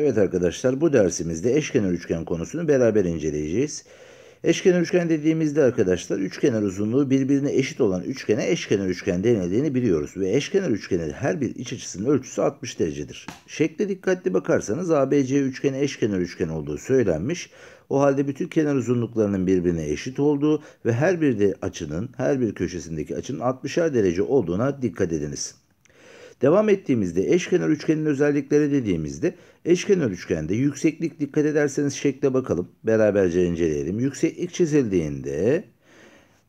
Evet arkadaşlar bu dersimizde eşkenar üçgen konusunu beraber inceleyeceğiz. Eşkenar üçgen dediğimizde arkadaşlar üçkenar uzunluğu birbirine eşit olan üçgene eşkenar üçgen denildiğini biliyoruz. Ve eşkenar üçgenin her bir iç açısının ölçüsü 60 derecedir. Şekle dikkatli bakarsanız ABC üçgeni eşkenar üçgen olduğu söylenmiş. O halde bütün kenar uzunluklarının birbirine eşit olduğu ve her bir de açının her bir köşesindeki açının 60'ar derece olduğuna dikkat ediniz. Devam ettiğimizde eşkenar üçgenin özellikleri dediğimizde eşkenar üçgende yükseklik dikkat ederseniz şekle bakalım. Beraberce inceleyelim. Yükseklik çizildiğinde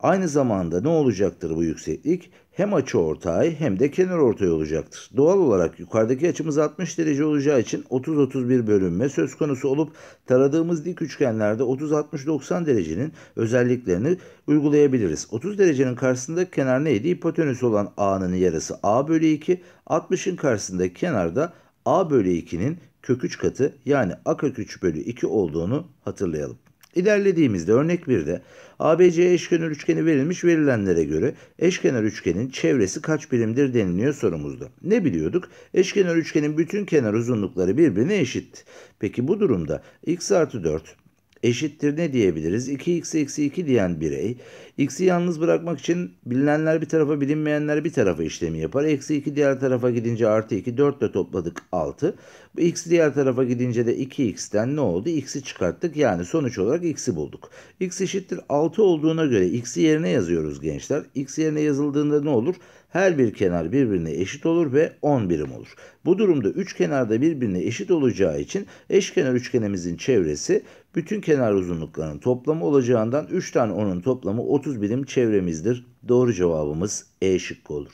aynı zamanda ne olacaktır bu yükseklik? hem açı ortay hem de kenar ortay olacaktır. Doğal olarak yukarıdaki açımız 60 derece olacağı için 30-31 bölünme söz konusu olup taradığımız dik üçgenlerde 30-60-90 derecenin özelliklerini uygulayabiliriz. 30 derecenin karşısında kenar neydi? Hipotenüs olan A'nın yarısı A bölü 2, 60'ın karşısında kenarda A bölü 2'nin köküç katı yani A kök 3 bölü 2 olduğunu hatırlayalım. İlerlediğimizde örnek 1'de ABC eşkenar üçgeni verilmiş verilenlere göre eşkenar üçgenin çevresi kaç birimdir deniliyor sorumuzda. Ne biliyorduk? Eşkenar üçgenin bütün kenar uzunlukları birbirine eşitti. Peki bu durumda x artı 4 eşittir ne diyebiliriz? 2x eksi 2 diyen birey x'i yalnız bırakmak için bilinenler bir tarafa bilinmeyenler bir tarafa işlemi yapar. Eksi 2 diğer tarafa gidince artı 2 4 ile topladık 6. Bu x diğer tarafa gidince de 2x'ten ne oldu? x'i çıkarttık yani sonuç olarak x'i bulduk. x eşittir 6 olduğuna göre x'i yerine yazıyoruz gençler. x yerine yazıldığında ne olur? Her bir kenar birbirine eşit olur ve 10 birim olur. Bu durumda üç kenarda birbirine eşit olacağı için eşkenar üçgenimizin çevresi bütün kenar uzunluklarının toplamı olacağından 3 tane 10'un toplamı 30 birim çevremizdir. Doğru cevabımız E şıkkı olur.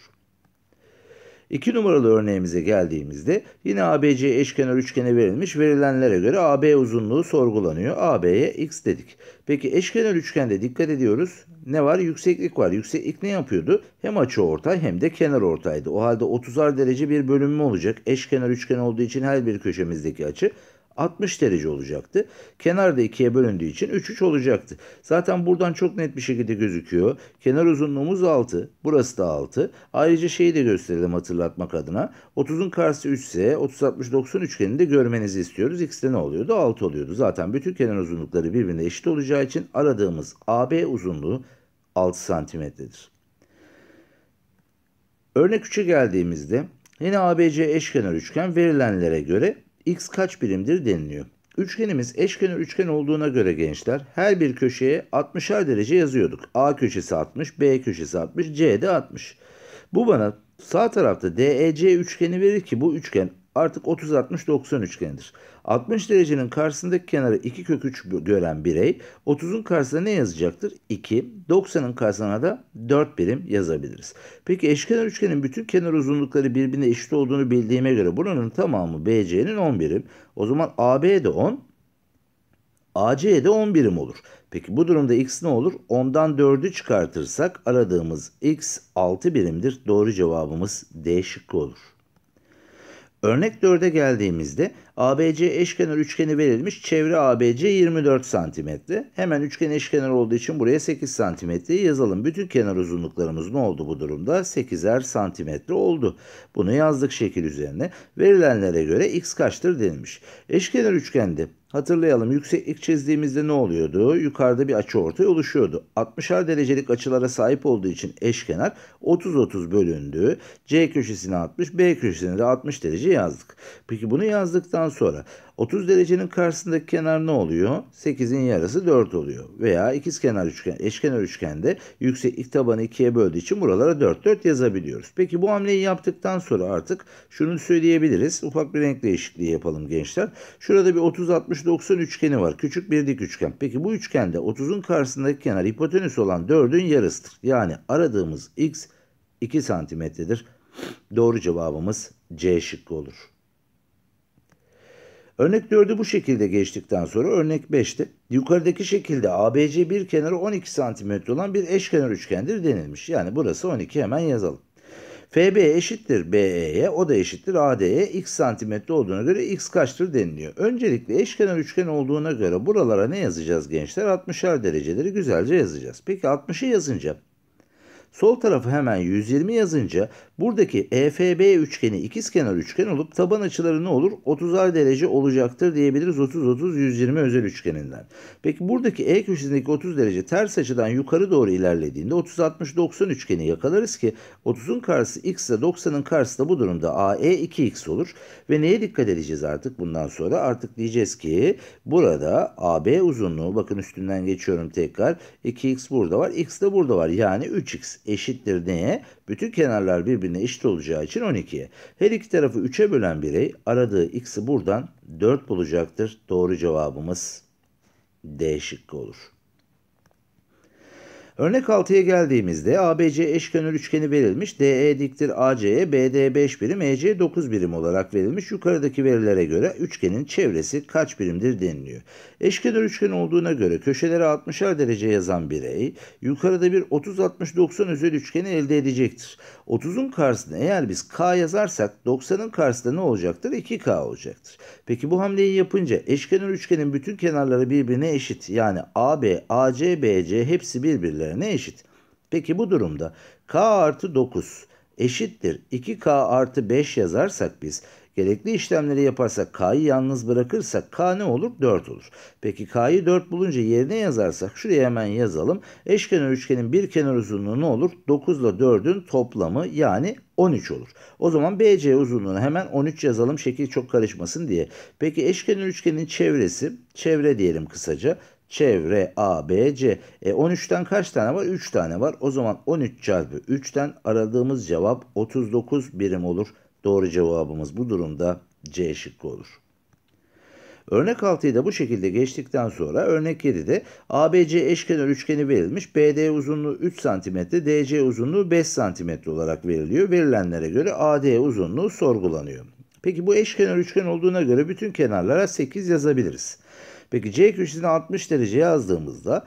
2 numaralı örneğimize geldiğimizde yine ABC eşkenar üçgene verilmiş verilenlere göre AB uzunluğu sorgulanıyor. AB'ye x dedik. Peki eşkenar üçgende dikkat ediyoruz. Ne var? Yükseklik var. Yükseklik ne yapıyordu? Hem açı ortay hem de kenar ortaydı. O halde 30'ar derece bir bölünme olacak. Eşkenar üçgen olduğu için her bir köşemizdeki açı 60 derece olacaktı. Kenar da ikiye bölündüğü için 3 3 olacaktı. Zaten buradan çok net bir şekilde gözüküyor. Kenar uzunluğumuz 6. Burası da 6. Ayrıca şeyi de gösterelim hatırlatmak adına. 30'un karşısı 3 ise 30 60 90 üçgenini de görmenizi istiyoruz. X'te ne oluyordu? 6 oluyordu. Zaten bütün kenar uzunlukları birbirine eşit olacağı için aradığımız AB uzunluğu 6 santimetredir. Örnek 3'e geldiğimizde yine ABC eşkenar üçgen verilenlere göre x kaç birimdir deniliyor. Üçgenimiz eşkenar üçgen olduğuna göre gençler her bir köşeye 60'ar derece yazıyorduk. A köşesi 60, B köşesi 60, C de 60. Bu bana sağ tarafta DEC üçgeni verir ki bu üçgen artık 30-60-90 üçgenidir. 60 derecenin karşısındaki kenarı 2 kök 3 gören birey 30'un karşısına ne yazacaktır? 2. 90'ın karşısına da 4 birim yazabiliriz. Peki eşkenar üçgenin bütün kenar uzunlukları birbirine eşit olduğunu bildiğime göre bunun tamamı BC'nin 10 birim. O zaman AB de 10, AC'ye de 10 birim olur. Peki bu durumda x ne olur? 10'dan 4'ü çıkartırsak aradığımız x 6 birimdir. Doğru cevabımız D şıkkı olur. Örnek 4'e geldiğimizde ABC eşkenar üçgeni verilmiş. Çevre ABC 24 cm. Hemen üçgen eşkenar olduğu için buraya 8 cm yazalım. Bütün kenar uzunluklarımız ne oldu bu durumda? 8'er cm oldu. Bunu yazdık şekil üzerine. Verilenlere göre x kaçtır denilmiş. Eşkenar üçgende Hatırlayalım yükseklik çizdiğimizde ne oluyordu? Yukarıda bir açı ortaya oluşuyordu. 60'ar derecelik açılara sahip olduğu için eşkenar 30-30 bölündü. C köşesine 60, B köşesine de 60 derece yazdık. Peki bunu yazdıktan sonra 30 derecenin karşısındaki kenar ne oluyor? 8'in yarısı 4 oluyor. Veya ikiz kenar üçgen, eşkenar üçgende yükseklik tabanı ikiye böldüğü için buralara 4 4 yazabiliyoruz. Peki bu hamleyi yaptıktan sonra artık şunu söyleyebiliriz. Ufak bir renk değişikliği yapalım gençler. Şurada bir 30 60 90 üçgeni var. Küçük bir dik üçgen. Peki bu üçgende 30'un karşısındaki kenar hipotenüs olan 4'ün yarısıdır. Yani aradığımız x 2 santimetredir. Doğru cevabımız C şıkkı olur. Örnek 4'ü bu şekilde geçtikten sonra örnek 5'te yukarıdaki şekilde ABC bir kenarı 12 cm olan bir eşkenar üçgendir denilmiş. Yani burası 12 hemen yazalım. FB eşittir BE'ye, o da eşittir AD'ye, x santimetre olduğuna göre x kaçtır deniliyor. Öncelikle eşkenar üçgen olduğuna göre buralara ne yazacağız gençler? 60'ar dereceleri güzelce yazacağız. Peki 60'ı yazınca Sol tarafı hemen 120 yazınca buradaki EFB üçgeni ikizkenar üçgen olup taban açıları ne olur? 30'ar derece olacaktır diyebiliriz 30-30-120 özel üçgeninden. Peki buradaki E köşesindeki 30 derece ters açıdan yukarı doğru ilerlediğinde 30-60-90 üçgeni yakalarız ki 30'un karşısı x ise 90'ın karşısı da bu durumda AE 2x olur. Ve neye dikkat edeceğiz artık bundan sonra? Artık diyeceğiz ki burada AB uzunluğu bakın üstünden geçiyorum tekrar 2x burada var x de burada var yani 3x eşittir neye? Bütün kenarlar birbirine eşit olacağı için 12'ye. Her iki tarafı 3'e bölen birey aradığı x'i buradan 4 bulacaktır. Doğru cevabımız D şıkkı olur. Örnek 6'ya geldiğimizde ABC eşkenar üçgeni verilmiş. DE diktir AC'ye BD 5 birim, EC 9 birim olarak verilmiş. Yukarıdaki verilere göre üçgenin çevresi kaç birimdir deniliyor. Eşkenar üçgen olduğuna göre köşeleri 60'ar derece yazan birey yukarıda bir 30-60-90 özel üçgeni elde edecektir. 30'un karşısına eğer biz K yazarsak 90'ın karşısında ne olacaktır? 2K olacaktır. Peki bu hamleyi yapınca eşkenar üçgenin bütün kenarları birbirine eşit. Yani AB, AC, BC hepsi birbirlerine değerlerine eşit. Peki bu durumda k artı 9 eşittir 2k artı 5 yazarsak biz gerekli işlemleri yaparsak k'yı yalnız bırakırsak k ne olur? 4 olur. Peki k'yı 4 bulunca yerine yazarsak şuraya hemen yazalım. Eşkenar üçgenin bir kenar uzunluğu ne olur? 9 ile 4'ün toplamı yani 13 olur. O zaman BC uzunluğunu hemen 13 yazalım şekil çok karışmasın diye. Peki eşkenar üçgenin çevresi çevre diyelim kısaca çevre A, B, C. E 13'ten kaç tane var? 3 tane var. O zaman 13 çarpı 3'ten aradığımız cevap 39 birim olur. Doğru cevabımız bu durumda C şıkkı olur. Örnek 6'yı da bu şekilde geçtikten sonra örnek 7'de ABC eşkenar üçgeni verilmiş. BD uzunluğu 3 cm, DC uzunluğu 5 cm olarak veriliyor. Verilenlere göre AD uzunluğu sorgulanıyor. Peki bu eşkenar üçgen olduğuna göre bütün kenarlara 8 yazabiliriz. Peki C köşesini 60 derece yazdığımızda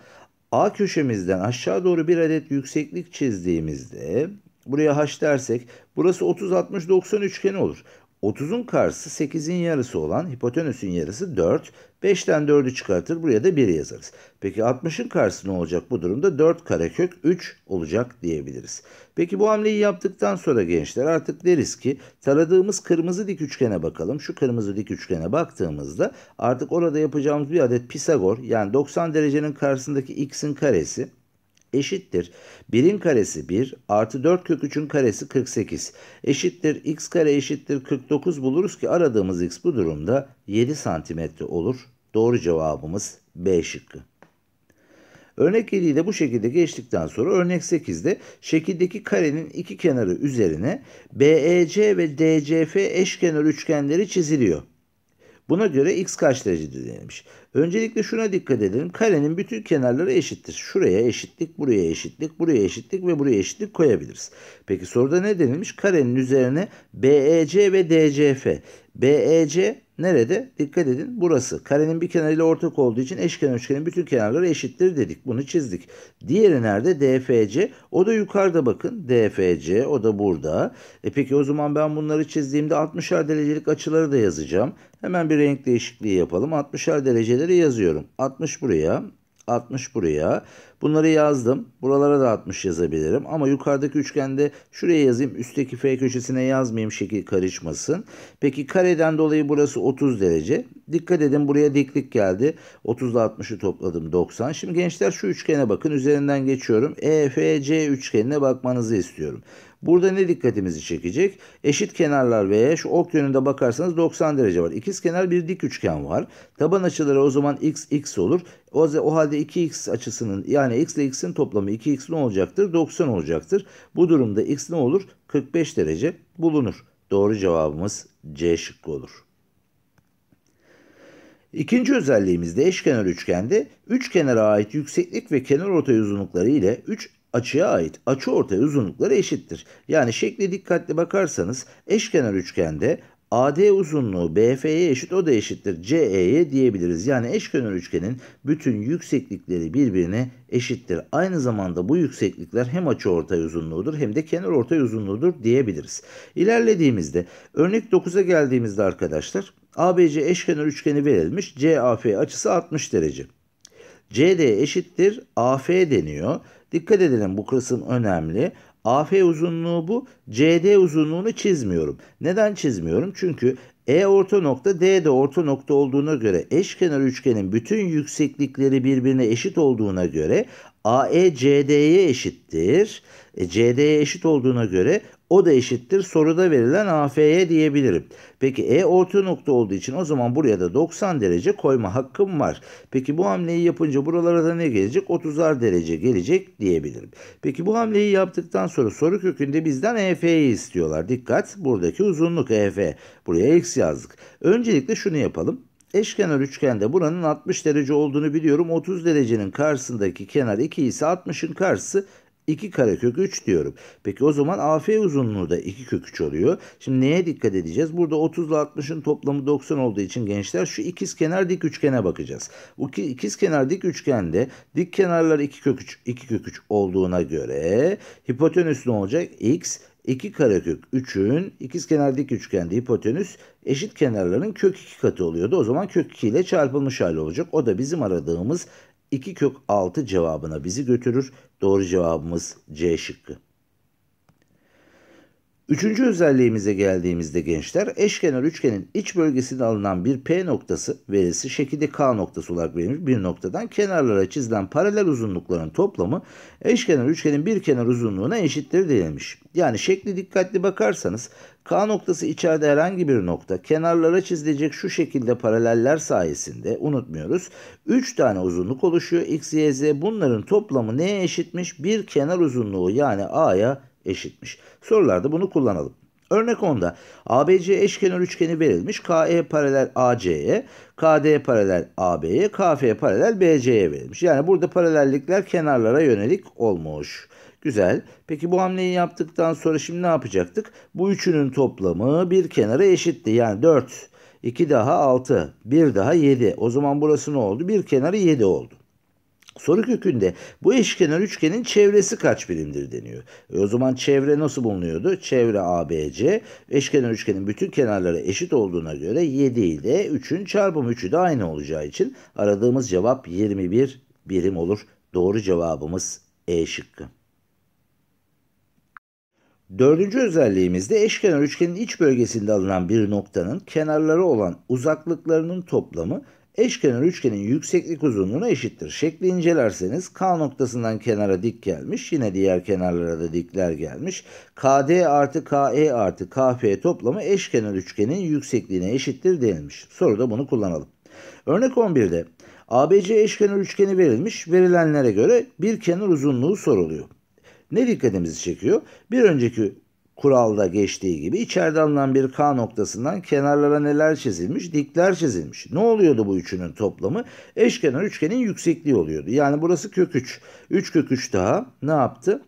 A köşemizden aşağı doğru bir adet yükseklik çizdiğimizde buraya H dersek burası 30 60 90 üçgeni olur. 30'un karşısı 8'in yarısı olan hipotenüsün yarısı 4. 5'ten 4'ü çıkartır. Buraya da 1 yazarız. Peki 60'ın karşısı ne olacak bu durumda? 4 karekök 3 olacak diyebiliriz. Peki bu hamleyi yaptıktan sonra gençler artık deriz ki taradığımız kırmızı dik üçgene bakalım. Şu kırmızı dik üçgene baktığımızda artık orada yapacağımız bir adet Pisagor yani 90 derecenin karşısındaki x'in karesi eşittir. 1'in karesi 1 artı 4 kök 3'ün karesi 48 eşittir x kare eşittir 49 buluruz ki aradığımız x bu durumda 7 santimetre olur. Doğru cevabımız B şıkkı. Örnek 7'yi de bu şekilde geçtikten sonra örnek 8'de şekildeki karenin iki kenarı üzerine BEC ve DCF eşkenar üçgenleri çiziliyor. Buna göre x kaç derecedir denilmiş. Öncelikle şuna dikkat edelim. Karenin bütün kenarları eşittir. Şuraya eşitlik, buraya eşitlik, buraya eşitlik ve buraya eşitlik koyabiliriz. Peki soruda ne denilmiş? Karenin üzerine BEC ve DCF. BEC Nerede? Dikkat edin burası. Karenin bir kenarıyla ortak olduğu için eşkenar üçgenin bütün kenarları eşittir dedik. Bunu çizdik. Diğeri nerede? DFC. O da yukarıda bakın. DFC. O da burada. E peki o zaman ben bunları çizdiğimde 60'ar derecelik açıları da yazacağım. Hemen bir renk değişikliği yapalım. 60'ar derecelik sayıları yazıyorum. 60 buraya, 60 buraya. Bunları yazdım. Buralara da 60 yazabilirim. Ama yukarıdaki üçgende şuraya yazayım. Üstteki F köşesine yazmayayım şekil karışmasın. Peki kareden dolayı burası 30 derece. Dikkat edin buraya diklik geldi. 30 ile 60'ı topladım 90. Şimdi gençler şu üçgene bakın. Üzerinden geçiyorum. EFC üçgenine bakmanızı istiyorum. Burada ne dikkatimizi çekecek? Eşit kenarlar ve şu ok yönünde bakarsanız 90 derece var. İkiz kenar bir dik üçgen var. Taban açıları o zaman x x olur. O, o halde 2x açısının yani x ile x'in toplamı 2x ne olacaktır? 90 olacaktır. Bu durumda x ne olur? 45 derece bulunur. Doğru cevabımız C şıkkı olur. İkinci özelliğimiz de eşkenar üçgende üç kenara ait yükseklik ve kenar ortay uzunlukları ile 3 açıya ait açı ortay uzunlukları eşittir. Yani şekle dikkatli bakarsanız eşkenar üçgende AD uzunluğu BF'ye eşit o da eşittir CE'ye diyebiliriz. Yani eşkenar üçgenin bütün yükseklikleri birbirine eşittir. Aynı zamanda bu yükseklikler hem açı ortay uzunluğudur hem de kenar ortay uzunluğudur diyebiliriz. İlerlediğimizde örnek 9'a geldiğimizde arkadaşlar ABC eşkenar üçgeni verilmiş. CAF açısı 60 derece. CD eşittir AF deniyor Dikkat edelim bu kısım önemli. AF uzunluğu bu. CD uzunluğunu çizmiyorum. Neden çizmiyorum? Çünkü E orta nokta D de orta nokta olduğuna göre eşkenar üçgenin bütün yükseklikleri birbirine eşit olduğuna göre AE CD'ye eşittir. E, CD'ye eşit olduğuna göre o da eşittir soruda verilen AF'ye diyebilirim. Peki E orta nokta olduğu için o zaman buraya da 90 derece koyma hakkım var. Peki bu hamleyi yapınca buralara da ne gelecek? 30'ar derece gelecek diyebilirim. Peki bu hamleyi yaptıktan sonra soru kökünde bizden EF'yi istiyorlar. Dikkat buradaki uzunluk EF. Buraya x yazdık. Öncelikle şunu yapalım. Eşkenar üçgende buranın 60 derece olduğunu biliyorum. 30 derecenin karşısındaki kenar 2 ise 60'ın karşısı 2 karekök 3 diyorum. Peki o zaman AF uzunluğu da 2 kök 3 oluyor. Şimdi neye dikkat edeceğiz? Burada 30 ile 60'ın toplamı 90 olduğu için gençler şu ikiz kenar dik üçgene bakacağız. Bu ikiz kenar dik üçgende dik kenarlar 2 kök 3 2 kök 3 olduğuna göre hipotenüs ne olacak? X 2 karekök 3'ün kenar dik üçgende hipotenüs eşit kenarların kök 2 katı oluyordu. O zaman kök 2 ile çarpılmış hali olacak. O da bizim aradığımız 2 kök 6 cevabına bizi götürür. Doğru cevabımız C şıkkı. Üçüncü özelliğimize geldiğimizde gençler eşkenar üçgenin iç bölgesine alınan bir P noktası verisi şekilde K noktası olarak verilmiş bir noktadan kenarlara çizilen paralel uzunlukların toplamı eşkenar üçgenin bir kenar uzunluğuna eşittir denilmiş. Yani şekli dikkatli bakarsanız K noktası içeride herhangi bir nokta kenarlara çizilecek şu şekilde paraleller sayesinde unutmuyoruz. 3 tane uzunluk oluşuyor. X, Y, Z bunların toplamı neye eşitmiş? Bir kenar uzunluğu yani A'ya eşitmiş. Sorularda bunu kullanalım. Örnek 10'da ABC eşkenar üçgeni verilmiş. KE paralel AC'ye, KD paralel AB'ye, KF paralel BC'ye verilmiş. Yani burada paralellikler kenarlara yönelik olmuş. Güzel. Peki bu hamleyi yaptıktan sonra şimdi ne yapacaktık? Bu üçünün toplamı bir kenara eşitti. Yani 4, 2 daha 6, 1 daha 7. O zaman burası ne oldu? Bir kenarı 7 oldu. Soru kökünde bu eşkenar üçgenin çevresi kaç birimdir deniyor. E o zaman çevre nasıl bulunuyordu? Çevre ABC eşkenar üçgenin bütün kenarları eşit olduğuna göre 7 ile 3'ün çarpımı 3'ü de aynı olacağı için aradığımız cevap 21 birim olur. Doğru cevabımız E şıkkı. Dördüncü özelliğimizde eşkenar üçgenin iç bölgesinde alınan bir noktanın kenarları olan uzaklıklarının toplamı Eşkenar üçgenin yükseklik uzunluğuna eşittir. Şekli incelerseniz K noktasından kenara dik gelmiş. Yine diğer kenarlara da dikler gelmiş. KD artı KE artı KF toplamı eşkenar üçgenin yüksekliğine eşittir denilmiş. Soruda bunu kullanalım. Örnek 11'de ABC eşkenar üçgeni verilmiş. Verilenlere göre bir kenar uzunluğu soruluyor. Ne dikkatimizi çekiyor? Bir önceki kuralda geçtiği gibi içeride alınan bir K noktasından kenarlara neler çizilmiş? Dikler çizilmiş. Ne oluyordu bu üçünün toplamı? Eşkenar üçgenin yüksekliği oluyordu. Yani burası kök 3. 3 kök 3 daha ne yaptı?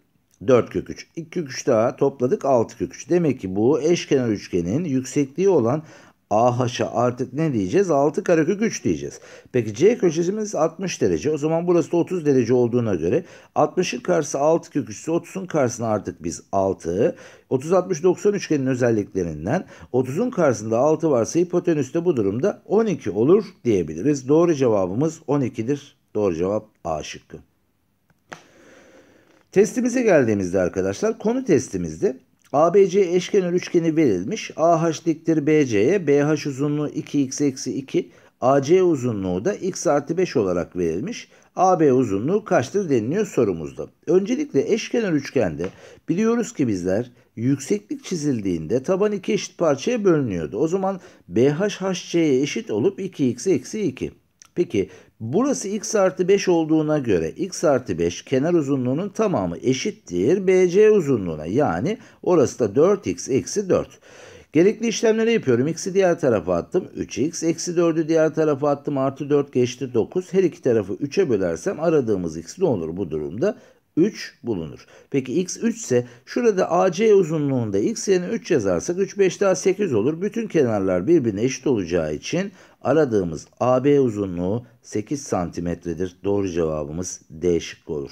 4 kök 3. 2 kök 3 daha topladık 6 kök 3. Demek ki bu eşkenar üçgenin yüksekliği olan A haşa artık ne diyeceğiz? 6 karekök 3 diyeceğiz. Peki C köşesimiz 60 derece. O zaman burası da 30 derece olduğuna göre 60'ın karşısı 6 kök 30'un karşısına artık biz 6. 30 60 90 üçgenin özelliklerinden 30'un karşısında 6 varsa hipotenüs de bu durumda 12 olur diyebiliriz. Doğru cevabımız 12'dir. Doğru cevap A şıkkı. Testimize geldiğimizde arkadaşlar konu testimizde ABC eşkenar üçgeni verilmiş. AH AH'liktir BC'ye, BH uzunluğu 2x eksi 2, AC uzunluğu da x artı 5 olarak verilmiş. AB uzunluğu kaçtır deniliyor sorumuzda. Öncelikle eşkenar üçgende biliyoruz ki bizler yükseklik çizildiğinde taban iki eşit parçaya bölünüyordu. O zaman BH HC'ye eşit olup 2x eksi 2. Peki Burası x artı 5 olduğuna göre x artı 5 kenar uzunluğunun tamamı eşittir BC uzunluğuna. Yani orası da 4x eksi 4. Gerekli işlemleri yapıyorum. X'i diğer tarafa attım. 3x. Eksi 4'ü diğer tarafa attım. Artı 4 geçti 9. Her iki tarafı 3'e bölersem aradığımız x ne olur bu durumda? 3 bulunur. Peki x 3 ise şurada AC uzunluğunda x yerine 3 yazarsak 3 5 daha 8 olur. Bütün kenarlar birbirine eşit olacağı için aradığımız AB uzunluğu 8 santimetredir. Doğru cevabımız D şıkkı olur.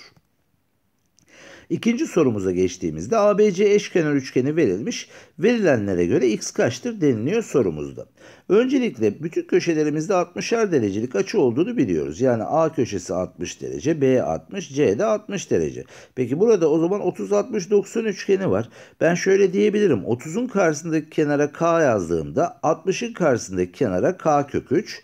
İkinci sorumuza geçtiğimizde ABC eşkenar üçgeni verilmiş. Verilenlere göre x kaçtır deniliyor sorumuzda. Öncelikle bütün köşelerimizde 60'ar derecelik açı olduğunu biliyoruz. Yani A köşesi 60 derece, B 60, C de 60 derece. Peki burada o zaman 30-60-90 üçgeni var. Ben şöyle diyebilirim. 30'un karşısındaki kenara K yazdığımda 60'ın karşısındaki kenara K kök 3.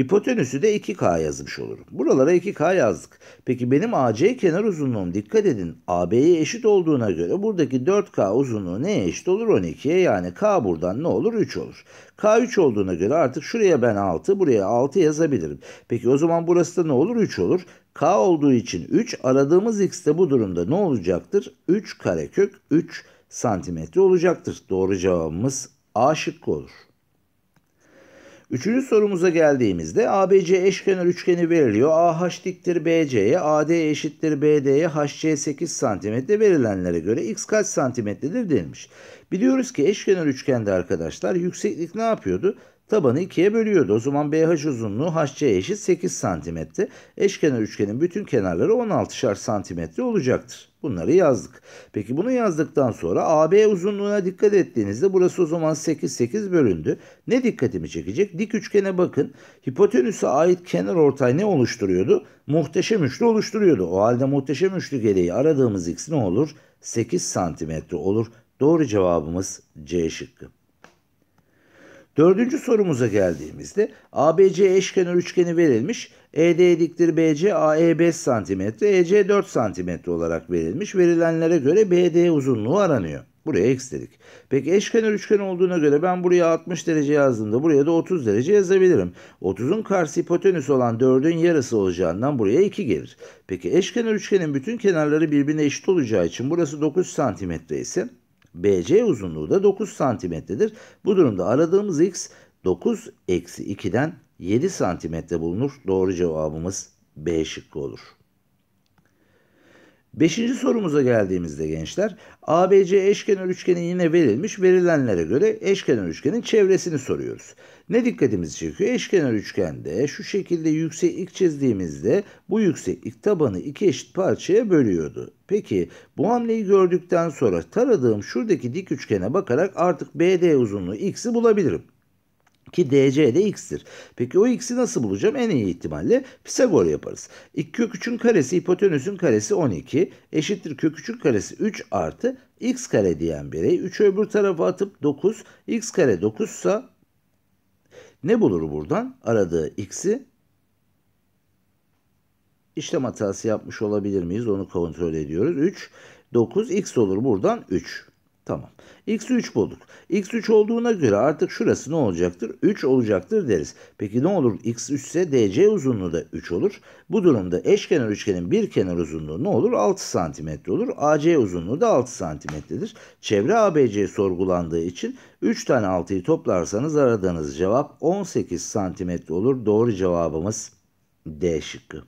Hipotenüsü de 2K yazmış olurum. Buralara 2K yazdık. Peki benim AC kenar uzunluğum dikkat edin AB'ye eşit olduğuna göre buradaki 4K uzunluğu neye eşit olur? 12'ye yani K buradan ne olur? 3 olur. K 3 olduğuna göre artık şuraya ben 6 buraya 6 yazabilirim. Peki o zaman burası da ne olur? 3 olur. K olduğu için 3 aradığımız x de bu durumda ne olacaktır? 3 karekök 3 santimetre olacaktır. Doğru cevabımız A şıkkı olur. Üçüncü sorumuza geldiğimizde ABC eşkenar üçgeni veriliyor. AH diktir BC'ye, AD eşittir BD'ye, HC 8 cm verilenlere göre x kaç santimetredir denilmiş. Biliyoruz ki eşkenar üçgende arkadaşlar yükseklik ne yapıyordu? tabanı ikiye bölüyordu. O zaman BH uzunluğu HC eşit 8 santimetre. Eşkenar üçgenin bütün kenarları 16'şar santimetre olacaktır. Bunları yazdık. Peki bunu yazdıktan sonra AB uzunluğuna dikkat ettiğinizde burası o zaman 8 8 bölündü. Ne dikkatimi çekecek? Dik üçgene bakın. Hipotenüse ait kenar ortay ne oluşturuyordu? Muhteşem üçlü oluşturuyordu. O halde muhteşem üçlü gereği aradığımız x ne olur? 8 santimetre olur. Doğru cevabımız C şıkkı. Dördüncü sorumuza geldiğimizde ABC eşkenar üçgeni verilmiş. ED diktir BC AE 5 cm, EC 4 cm olarak verilmiş. Verilenlere göre BD uzunluğu aranıyor. Buraya x dedik. Peki eşkenar üçgen olduğuna göre ben buraya 60 derece yazdığımda buraya da 30 derece yazabilirim. 30'un karşı hipotenüs olan 4'ün yarısı olacağından buraya 2 gelir. Peki eşkenar üçgenin bütün kenarları birbirine eşit olacağı için burası 9 cm ise BC uzunluğu da 9 santimetredir. Bu durumda aradığımız x 9 eksi 2'den 7 santimetre bulunur. Doğru cevabımız B şıkkı olur. Beşinci sorumuza geldiğimizde gençler ABC eşkenar üçgeni yine verilmiş. Verilenlere göre eşkenar üçgenin çevresini soruyoruz. Ne dikkatimizi çekiyor? Eşkenar üçgende şu şekilde yükseklik çizdiğimizde bu yükseklik tabanı iki eşit parçaya bölüyordu. Peki bu hamleyi gördükten sonra taradığım şuradaki dik üçgene bakarak artık BD uzunluğu x'i bulabilirim. Ki DC de x'tir. Peki o x'i nasıl bulacağım? En iyi ihtimalle Pisagor yaparız. 2 kök 3'ün karesi hipotenüsün karesi 12 eşittir kök 3'ün karesi 3 artı x kare diyen bireyi 3'ü öbür tarafa atıp 9 x kare 9 ise ne bulur buradan? Aradığı x'i işlem hatası yapmış olabilir miyiz? Onu kontrol ediyoruz. 3 9x olur buradan 3. Tamam. X3 bulduk. X3 olduğuna göre artık şurası ne olacaktır? 3 olacaktır deriz. Peki ne olur? X3 ise DC uzunluğu da 3 olur. Bu durumda eşkenar üçgenin bir kenar uzunluğu ne olur? 6 cm olur. AC uzunluğu da 6 cm'dir. Çevre ABC sorgulandığı için 3 tane 6'yı toplarsanız aradığınız cevap 18 cm olur. Doğru cevabımız D şıkkı.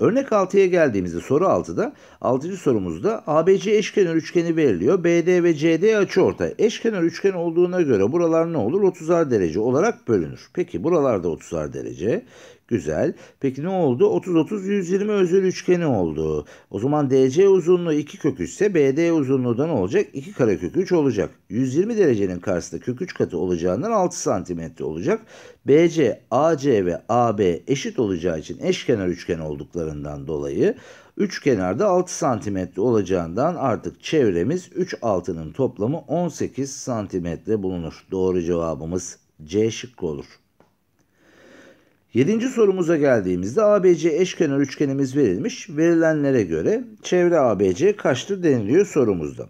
Örnek 6'ya geldiğimizde soru 6'da 6. sorumuzda ABC eşkenar üçgeni veriliyor. BD ve CD açıortay. Eşkenar üçgen olduğuna göre buralar ne olur? 30'ar derece olarak bölünür. Peki buralarda 30'ar derece. Güzel. Peki ne oldu? 30-30-120 özel üçgeni oldu. O zaman DC uzunluğu 2 kök 3 ise BD uzunluğu da ne olacak? 2 kare kök 3 olacak. 120 derecenin karşısında kök 3 katı olacağından 6 santimetre olacak. BC, AC ve AB eşit olacağı için eşkenar üçgen olduklarından dolayı üç kenarda 6 santimetre olacağından artık çevremiz 3 altının toplamı 18 santimetre bulunur. Doğru cevabımız C şıkkı olur. Yedinci sorumuza geldiğimizde ABC eşkenar üçgenimiz verilmiş. Verilenlere göre çevre ABC kaçtır deniliyor sorumuzda.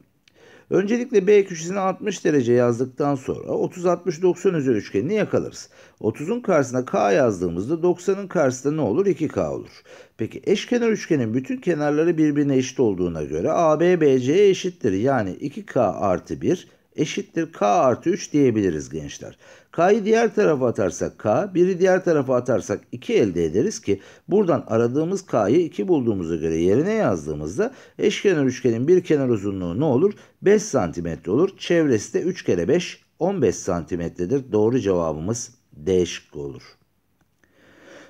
Öncelikle B köşesine 60 derece yazdıktan sonra 30-60-90 üzeri üçgenini yakalarız. 30'un karşısına K yazdığımızda 90'ın karşısında ne olur? 2K olur. Peki eşkenar üçgenin bütün kenarları birbirine eşit olduğuna göre AB BC'ye eşittir. Yani 2K artı 1 eşittir k artı 3 diyebiliriz gençler. K'yı diğer tarafa atarsak k, 1'i diğer tarafa atarsak 2 elde ederiz ki buradan aradığımız k'yı 2 bulduğumuza göre yerine yazdığımızda eşkenar üçgenin bir kenar uzunluğu ne olur? 5 cm olur. Çevresi de 3 kere 5 15 cm'dir. Doğru cevabımız D şıkkı olur.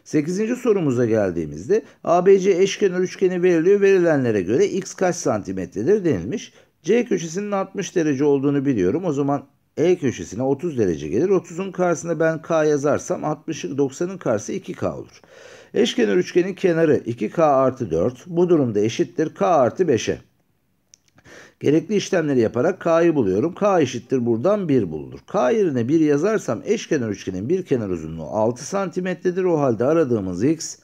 8. sorumuza geldiğimizde ABC eşkenar üçgeni veriliyor. Verilenlere göre x kaç santimetredir denilmiş. C köşesinin 60 derece olduğunu biliyorum. O zaman E köşesine 30 derece gelir. 30'un karşısına ben K yazarsam 60'ı 90'ın karşısı 2K olur. Eşkenar üçgenin kenarı 2K artı 4. Bu durumda eşittir K artı 5'e. Gerekli işlemleri yaparak K'yı buluyorum. K eşittir buradan 1 bulunur. K yerine 1 yazarsam eşkenar üçgenin bir kenar uzunluğu 6 santimetredir. O halde aradığımız X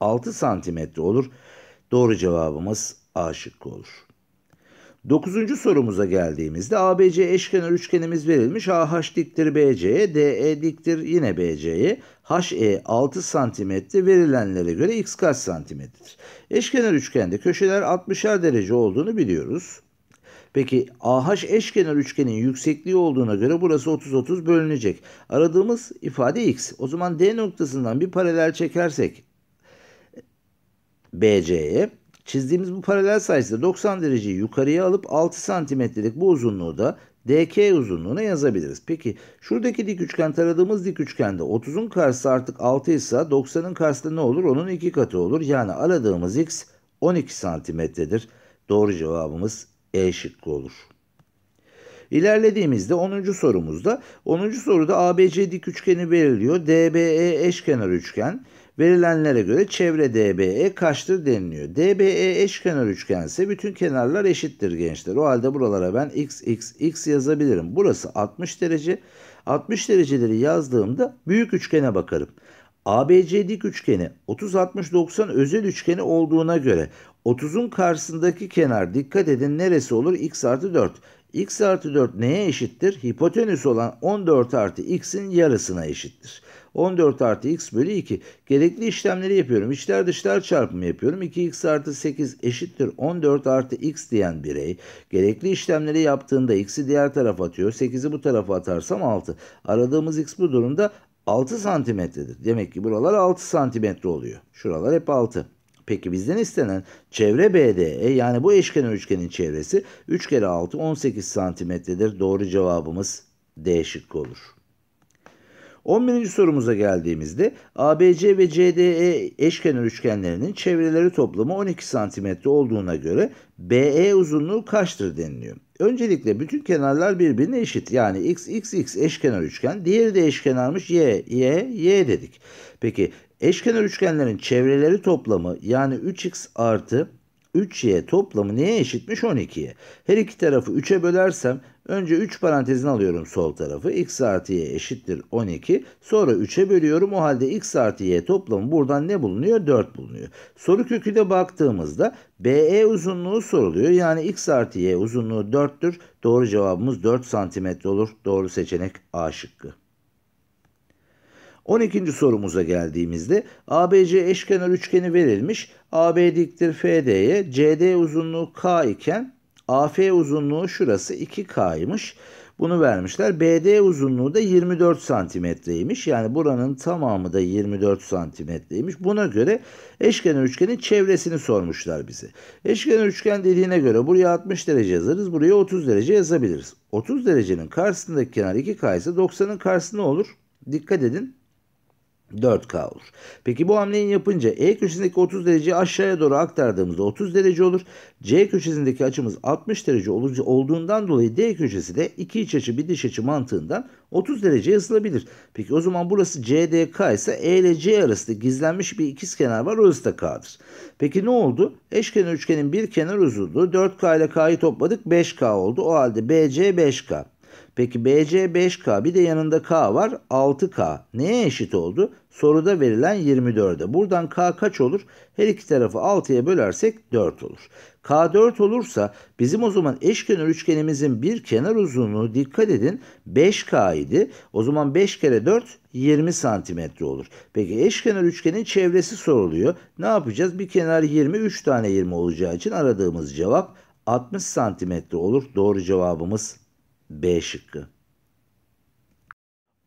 6 santimetre olur. Doğru cevabımız A şıkkı olur. Dokuzuncu sorumuza geldiğimizde ABC eşkenar üçgenimiz verilmiş. AH diktir BC'ye, DE diktir yine BC'ye. HE 6 santimetre verilenlere göre x kaç santimetredir? Eşkenar üçgende köşeler 60'er derece olduğunu biliyoruz. Peki AH eşkenar üçgenin yüksekliği olduğuna göre burası 30-30 bölünecek. Aradığımız ifade x. O zaman D noktasından bir paralel çekersek BC'ye Çizdiğimiz bu paralel sayısı 90 dereceyi yukarıya alıp 6 santimetrelik bu uzunluğu da DK uzunluğuna yazabiliriz. Peki şuradaki dik üçgen taradığımız dik üçgende 30'un karşısı artık 6 ise 90'ın karşısı ne olur? Onun iki katı olur. Yani aradığımız x 12 santimetredir. Doğru cevabımız E şıkkı olur. İlerlediğimizde 10. sorumuzda 10. soruda ABC dik üçgeni belirliyor. DBE eşkenar üçgen. Verilenlere göre çevre DBE kaçtır deniliyor. DBE eşkenar üçgense bütün kenarlar eşittir gençler. O halde buralara ben x x x yazabilirim. Burası 60 derece. 60 dereceleri yazdığımda büyük üçgene bakarım. ABC dik üçgeni 30-60-90 özel üçgeni olduğuna göre 30'un karşısındaki kenar dikkat edin neresi olur? x artı 4. x artı 4 neye eşittir? Hipotenüs olan 14 artı x'in yarısına eşittir. 14 artı x bölü 2. Gerekli işlemleri yapıyorum. İçler dışlar çarpımı yapıyorum. 2x artı 8 eşittir 14 artı x diyen birey. Gerekli işlemleri yaptığında x'i diğer tarafa atıyor. 8'i bu tarafa atarsam 6. Aradığımız x bu durumda 6 santimetredir. Demek ki buralar 6 santimetre oluyor. Şuralar hep 6. Peki bizden istenen çevre BDE yani bu eşkenar üçgenin çevresi 3 kere 6 18 santimetredir. Doğru cevabımız D şıkkı olur. 11. sorumuza geldiğimizde ABC ve CDE eşkenar üçgenlerinin çevreleri toplamı 12 cm olduğuna göre BE uzunluğu kaçtır deniliyor. Öncelikle bütün kenarlar birbirine eşit. Yani x, x, x eşkenar üçgen. Diğeri de eşkenarmış y, y, y dedik. Peki eşkenar üçgenlerin çevreleri toplamı yani 3x artı 3y toplamı neye eşitmiş? 12'ye. Her iki tarafı 3'e bölersem önce 3 parantezin alıyorum sol tarafı. x artı y eşittir 12. Sonra 3'e bölüyorum. O halde x artı y toplamı buradan ne bulunuyor? 4 bulunuyor. Soru köküne baktığımızda BE uzunluğu soruluyor. Yani x artı y uzunluğu 4'tür. Doğru cevabımız 4 santimetre olur. Doğru seçenek A şıkkı. 12. sorumuza geldiğimizde ABC eşkenar üçgeni verilmiş. AB diktir FD'ye, CD uzunluğu K iken AF uzunluğu şurası 2K'ymış. Bunu vermişler. BD uzunluğu da 24 santimetreymiş. Yani buranın tamamı da 24 santimetreymiş. Buna göre eşkenar üçgenin çevresini sormuşlar bize. Eşkenar üçgen dediğine göre buraya 60 derece yazarız. Buraya 30 derece yazabiliriz. 30 derecenin karşısındaki kenar 2K ise 90'ın karşısında olur. Dikkat edin. 4K olur. Peki bu hamleyi yapınca E köşesindeki 30 dereceyi aşağıya doğru aktardığımızda 30 derece olur. C köşesindeki açımız 60 derece olduğundan dolayı D köşesi de iki iç açı bir dış açı mantığından 30 derece yazılabilir. Peki o zaman burası CDK ise E ile C arasında gizlenmiş bir ikizkenar var orası da K'dır. Peki ne oldu? Eşkenar üçgenin bir kenar uzunluğu 4K ile K'yı topladık 5K oldu. O halde BC 5K. Peki BC 5K bir de yanında K var 6K. Neye eşit oldu? Soruda verilen 24'e. Buradan K kaç olur? Her iki tarafı 6'ya bölersek 4 olur. K 4 olursa bizim o zaman eşkenar üçgenimizin bir kenar uzunluğu dikkat edin 5K idi. O zaman 5 kere 4 20 santimetre olur. Peki eşkenar üçgenin çevresi soruluyor. Ne yapacağız? Bir kenar 20 3 tane 20 olacağı için aradığımız cevap 60 santimetre olur. Doğru cevabımız B şıkkı.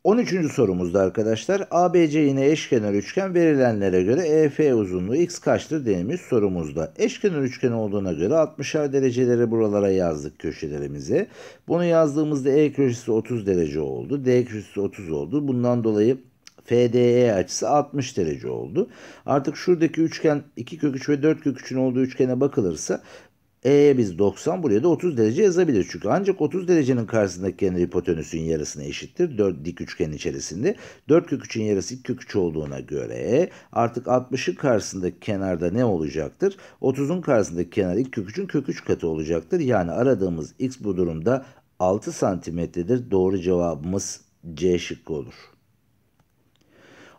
13. sorumuzda arkadaşlar ABC yine eşkenar üçgen verilenlere göre EF uzunluğu x kaçtır demiş sorumuzda. Eşkenar üçgen olduğuna göre 60'ar dereceleri buralara yazdık köşelerimizi. Bunu yazdığımızda E köşesi 30 derece oldu. D köşesi 30 oldu. Bundan dolayı FDE açısı 60 derece oldu. Artık şuradaki üçgen 2 kök ve 4 kök olduğu üçgene bakılırsa E'ye biz 90 buraya da 30 derece yazabiliriz. Çünkü ancak 30 derecenin karşısındaki kenar hipotenüsün yarısına eşittir. 4 dik üçgen içerisinde. 4 kök 3'ün yarısı 2 kök 3 olduğuna göre artık 60'ın karşısındaki kenarda ne olacaktır? 30'un karşısındaki kenar 2 kök 3'ün kök 3 katı olacaktır. Yani aradığımız x bu durumda 6 santimetredir. Doğru cevabımız C şıkkı olur.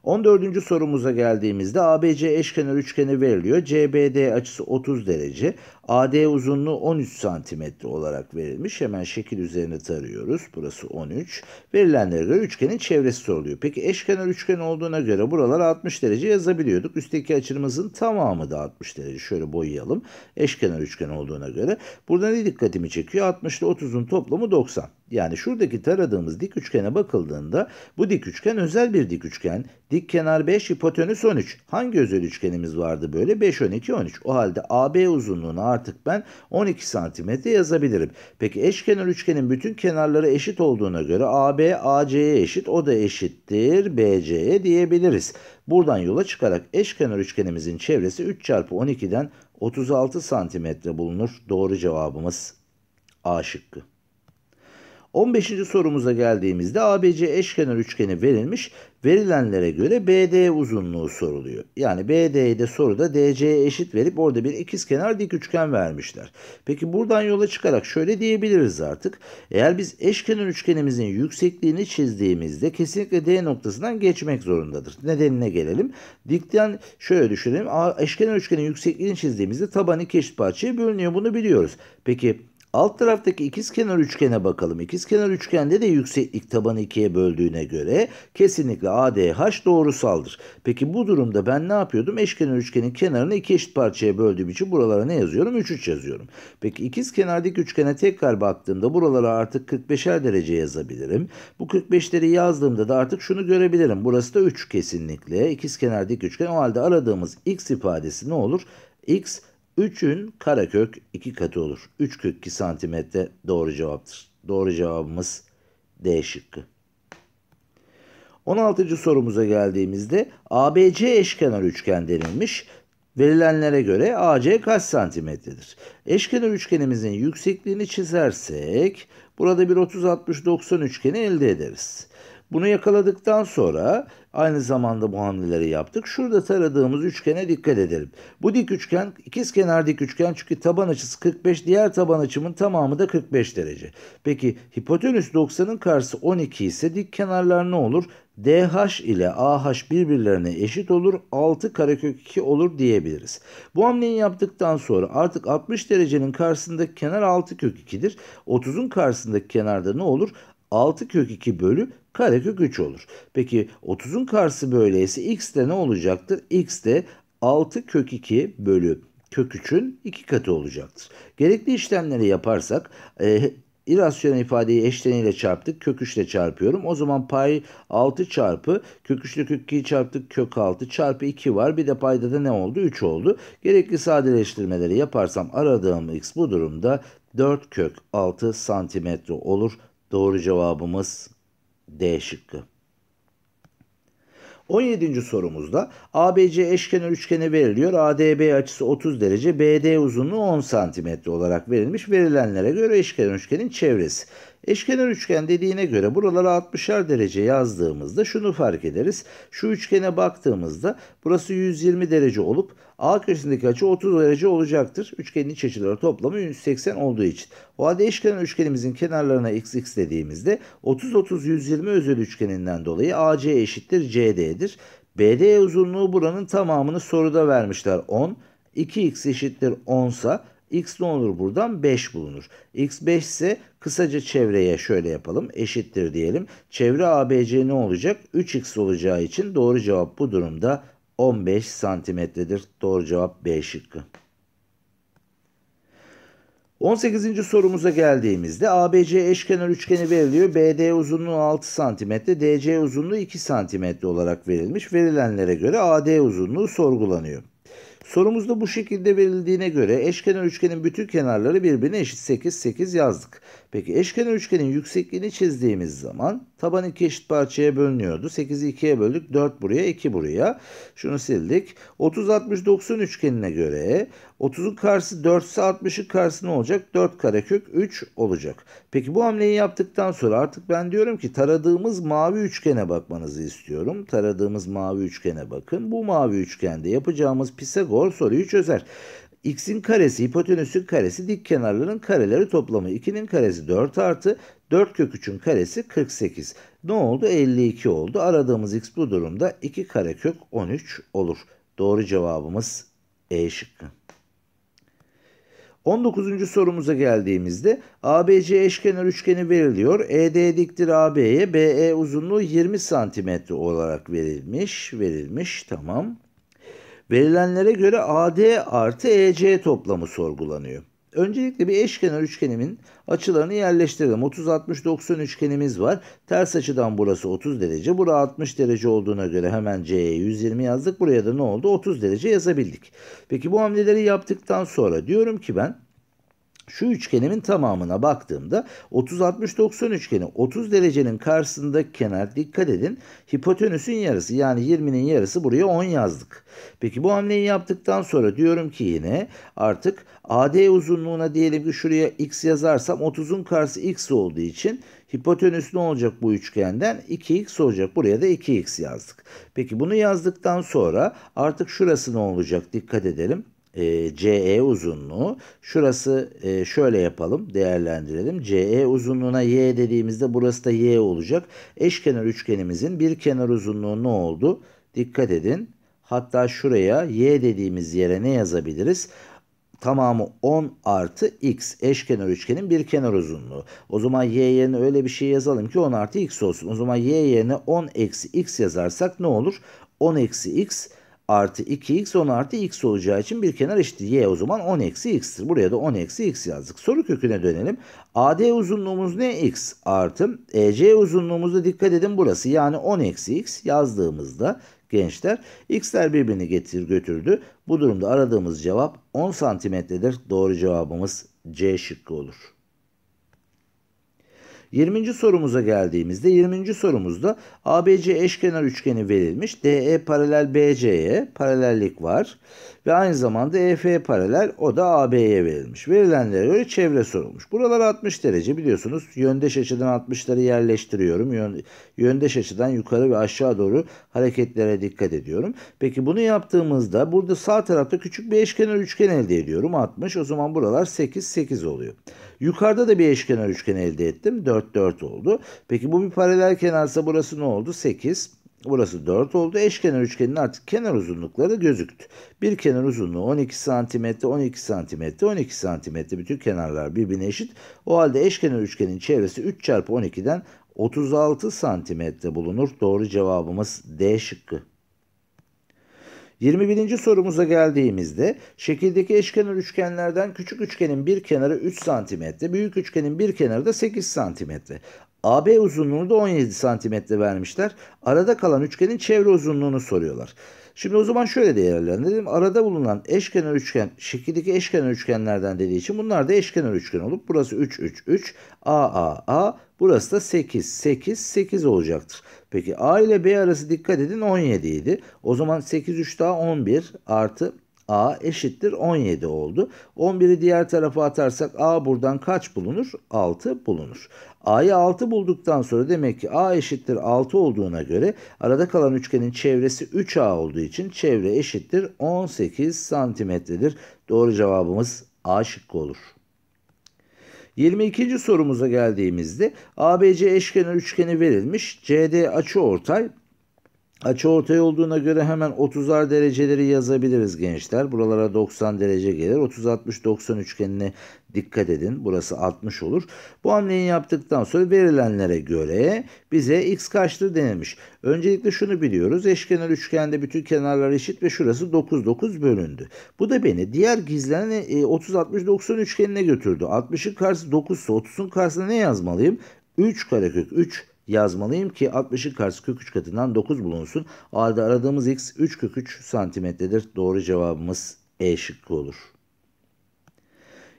14. sorumuza geldiğimizde ABC eşkenar üçgeni veriliyor. CBD açısı 30 derece. AD uzunluğu 13 santimetre olarak verilmiş. Hemen şekil üzerine tarıyoruz. Burası 13. Verilenlere göre üçgenin çevresi soruluyor. Peki eşkenar üçgen olduğuna göre buralar 60 derece yazabiliyorduk. Üstteki açımızın tamamı da 60 derece. Şöyle boyayalım. Eşkenar üçgen olduğuna göre. Burada ne dikkatimi çekiyor? 60 ile 30'un toplamı 90. Yani şuradaki taradığımız dik üçgene bakıldığında bu dik üçgen özel bir dik üçgen. Dik kenar 5, hipotenüs 13. Hangi özel üçgenimiz vardı böyle? 5, 12, 13. O halde AB uzunluğunu artı artık ben 12 santimetre yazabilirim. Peki eşkenar üçgenin bütün kenarları eşit olduğuna göre AB AC'ye eşit o da eşittir BC'ye diyebiliriz. Buradan yola çıkarak eşkenar üçgenimizin çevresi 3 çarpı 12'den 36 santimetre bulunur. Doğru cevabımız A şıkkı. 15. sorumuza geldiğimizde ABC eşkenar üçgeni verilmiş. Verilenlere göre BD uzunluğu soruluyor. Yani BD'yi de soruda DC'ye eşit verip orada bir ikizkenar dik üçgen vermişler. Peki buradan yola çıkarak şöyle diyebiliriz artık. Eğer biz eşkenar üçgenimizin yüksekliğini çizdiğimizde kesinlikle D noktasından geçmek zorundadır. Nedenine gelelim. Dikten şöyle düşünelim. Eşkenar üçgenin yüksekliğini çizdiğimizde taban iki eşit parçaya bölünüyor. Bunu biliyoruz. Peki Alt taraftaki ikizkenar üçgene bakalım. İkizkenar üçgende de yükseklik tabanı ikiye böldüğüne göre kesinlikle ADH doğrusaldır. Peki bu durumda ben ne yapıyordum? Eşkenar üçgenin kenarını iki eşit parçaya böldüğüm için buralara ne yazıyorum? 3 3 yazıyorum. Peki ikizkenardaki üçgene tekrar baktığımda buralara artık 45'er derece yazabilirim. Bu 45'leri yazdığımda da artık şunu görebilirim. Burası da 3 kesinlikle. İkizkenardaki üçgen o halde aradığımız x ifadesi ne olur? x 3'ün karekök 2 katı olur. 3 kök 2 santimetre doğru cevaptır. Doğru cevabımız D şıkkı. 16. sorumuza geldiğimizde ABC eşkenar üçgen denilmiş. Verilenlere göre AC kaç santimetredir? Eşkenar üçgenimizin yüksekliğini çizersek burada bir 30-60-90 üçgeni elde ederiz. Bunu yakaladıktan sonra aynı zamanda bu hamleleri yaptık. Şurada taradığımız üçgene dikkat edelim. Bu dik üçgen ikiz kenar dik üçgen çünkü taban açısı 45 diğer taban açımın tamamı da 45 derece. Peki hipotenüs 90'ın karşısı 12 ise dik kenarlar ne olur? DH ile AH birbirlerine eşit olur 6 karekök 2 olur diyebiliriz. Bu hamleyi yaptıktan sonra artık 60 derecenin karşısındaki kenar 6 kök 2'dir. 30'un karşısındaki kenarda ne olur? 6 kök 2 bölü karekök 3 olur. Peki 30'un karşısı böyleyse x de ne olacaktır? x de 6 kök 2 bölü kök 3'ün 2 katı olacaktır. Gerekli işlemleri yaparsak e, irrasyonel ifadeyi eşleniyle çarptık. Kök 3 ile çarpıyorum. O zaman pay 6 çarpı kök 3 ile kök 2'yi çarptık. Kök 6 çarpı 2 var. Bir de payda da ne oldu? 3 oldu. Gerekli sadeleştirmeleri yaparsam aradığım x bu durumda 4 kök 6 santimetre olur. Doğru cevabımız D şıkkı. 17. sorumuzda ABC eşkenar üçgeni veriliyor. ADB açısı 30 derece, BD uzunluğu 10 cm olarak verilmiş. Verilenlere göre eşkenar üçgenin çevresi Eşkenar üçgen dediğine göre buraları 60'ar derece yazdığımızda şunu fark ederiz. Şu üçgene baktığımızda burası 120 derece olup A köşesindeki açı 30 derece olacaktır. Üçgenin iç açıları toplamı 180 olduğu için. O halde eşkenar üçgenimizin kenarlarına xx dediğimizde 30-30-120 özel üçgeninden dolayı AC eşittir CD'dir. BD uzunluğu buranın tamamını soruda vermişler 10. 2x eşittir 10 sa X ne olur buradan? 5 bulunur. X 5 ise kısaca çevreye şöyle yapalım. Eşittir diyelim. Çevre ABC ne olacak? 3X olacağı için doğru cevap bu durumda 15 santimetredir. Doğru cevap B şıkkı. 18. sorumuza geldiğimizde ABC eşkenar üçgeni veriliyor. BD uzunluğu 6 cm, DC uzunluğu 2 cm olarak verilmiş. Verilenlere göre AD uzunluğu sorgulanıyor. Sorumuzda bu şekilde verildiğine göre eşkenar üçgenin bütün kenarları birbirine eşit 8 8 yazdık. Peki eşkenar üçgenin yüksekliğini çizdiğimiz zaman taban iki eşit parçaya bölünüyordu. 8'i 2'ye böldük. 4 buraya 2 buraya. Şunu sildik. 30-60-90 üçgenine göre 30'un karşısı 4 ise 60'ın karşısı ne olacak? 4 karekök 3 olacak. Peki bu hamleyi yaptıktan sonra artık ben diyorum ki taradığımız mavi üçgene bakmanızı istiyorum. Taradığımız mavi üçgene bakın. Bu mavi üçgende yapacağımız Pisagor soruyu çözer x'in karesi hipotenüsün karesi dik kenarların kareleri toplamı 2'nin karesi 4 artı 4 kök 3'ün karesi 48. Ne oldu? 52 oldu. Aradığımız x bu durumda 2 karekök 13 olur. Doğru cevabımız E şıkkı. 19. sorumuza geldiğimizde ABC eşkenar üçgeni veriliyor. ED diktir AB'ye BE uzunluğu 20 cm olarak verilmiş. Verilmiş tamam. Verilenlere göre AD artı EC toplamı sorgulanıyor. Öncelikle bir eşkenar üçgenimin açılarını yerleştirelim. 30 60 90 üçgenimiz var. Ters açıdan burası 30 derece, bura 60 derece olduğuna göre hemen C'ye 120 yazdık. Buraya da ne oldu? 30 derece yazabildik. Peki bu hamleleri yaptıktan sonra diyorum ki ben şu üçgenimin tamamına baktığımda 30-60-90 üçgeni 30 derecenin karşısındaki kenar dikkat edin hipotenüsün yarısı yani 20'nin yarısı buraya 10 yazdık. Peki bu hamleyi yaptıktan sonra diyorum ki yine artık AD uzunluğuna diyelim ki şuraya x yazarsam 30'un karşısı x olduğu için hipotenüs ne olacak bu üçgenden? 2x olacak. Buraya da 2x yazdık. Peki bunu yazdıktan sonra artık şurası ne olacak? Dikkat edelim e, CE uzunluğu. Şurası e, şöyle yapalım değerlendirelim. CE uzunluğuna Y dediğimizde burası da Y olacak. Eşkenar üçgenimizin bir kenar uzunluğu ne oldu? Dikkat edin. Hatta şuraya Y dediğimiz yere ne yazabiliriz? tamamı 10 artı x eşkenar üçgenin bir kenar uzunluğu. O zaman y yerine öyle bir şey yazalım ki 10 artı x olsun. O zaman y yerine 10 eksi x yazarsak ne olur? 10 eksi x artı 2x 10 artı x olacağı için bir kenar eşittir. y o zaman 10 eksi x'tir. Buraya da 10 eksi x yazdık. Soru köküne dönelim. AD uzunluğumuz ne? x artı EC uzunluğumuzda dikkat edin burası. Yani 10 eksi x yazdığımızda gençler x'ler birbirini getir götürdü. Bu durumda aradığımız cevap 10 santimetredir. Doğru cevabımız C şıkkı olur. 20. sorumuza geldiğimizde 20. sorumuzda ABC eşkenar üçgeni verilmiş. DE paralel BC'ye paralellik var ve aynı zamanda EF paralel o da AB'ye verilmiş. Verilenlere göre çevre sorulmuş. Buralar 60 derece biliyorsunuz. Yöndeş açıdan 60'ları yerleştiriyorum. yöndeş açıdan yukarı ve aşağı doğru hareketlere dikkat ediyorum. Peki bunu yaptığımızda burada sağ tarafta küçük bir eşkenar üçgen elde ediyorum. 60 o zaman buralar 8 8 oluyor. Yukarıda da bir eşkenar üçgen elde ettim. 4 4 oldu. Peki bu bir paralel kenarsa burası ne oldu? 8. Burası 4 oldu. Eşkenar üçgenin artık kenar uzunlukları gözüktü. Bir kenar uzunluğu 12 cm, 12 cm, 12 cm. Bütün kenarlar birbirine eşit. O halde eşkenar üçgenin çevresi 3 çarpı 12'den 36 cm bulunur. Doğru cevabımız D şıkkı. 21. sorumuza geldiğimizde şekildeki eşkenar üçgenlerden küçük üçgenin bir kenarı 3 cm, büyük üçgenin bir kenarı da 8 cm. AB uzunluğunu da 17 cm vermişler. Arada kalan üçgenin çevre uzunluğunu soruyorlar. Şimdi o zaman şöyle değerlendirelim. Arada bulunan eşkenar üçgen, şekildeki eşkenar üçgenlerden dediği için bunlar da eşkenar üçgen olup burası 3, 3, 3, A, A, A, burası da 8, 8, 8 olacaktır. Peki A ile B arası dikkat edin 17 idi. O zaman 8, 3 daha 11 artı A eşittir 17 oldu. 11'i diğer tarafa atarsak A buradan kaç bulunur? 6 bulunur. A'yı 6 bulduktan sonra demek ki A eşittir 6 olduğuna göre arada kalan üçgenin çevresi 3A olduğu için çevre eşittir 18 santimetredir. Doğru cevabımız A şıkkı olur. 22. sorumuza geldiğimizde ABC eşkenar üçgeni verilmiş. CD açı ortay Açı ortay olduğuna göre hemen 30'ar dereceleri yazabiliriz gençler. Buralara 90 derece gelir. 30-60-90 üçgenine dikkat edin. Burası 60 olur. Bu hamleyi yaptıktan sonra verilenlere göre bize x kaçtır denilmiş. Öncelikle şunu biliyoruz. Eşkenar üçgende bütün kenarlar eşit ve şurası 9 9 bölündü. Bu da beni diğer gizlenen 30-60-90 e, üçgenine götürdü. 60'ın karşısı 9 ise 30'un karşısına ne yazmalıyım? 3 karekök 3 yazmalıyım ki 60'ın karşısı kök 3 katından 9 bulunsun. O halde aradığımız x 3 kök 3 santimetredir. Doğru cevabımız E şıkkı olur.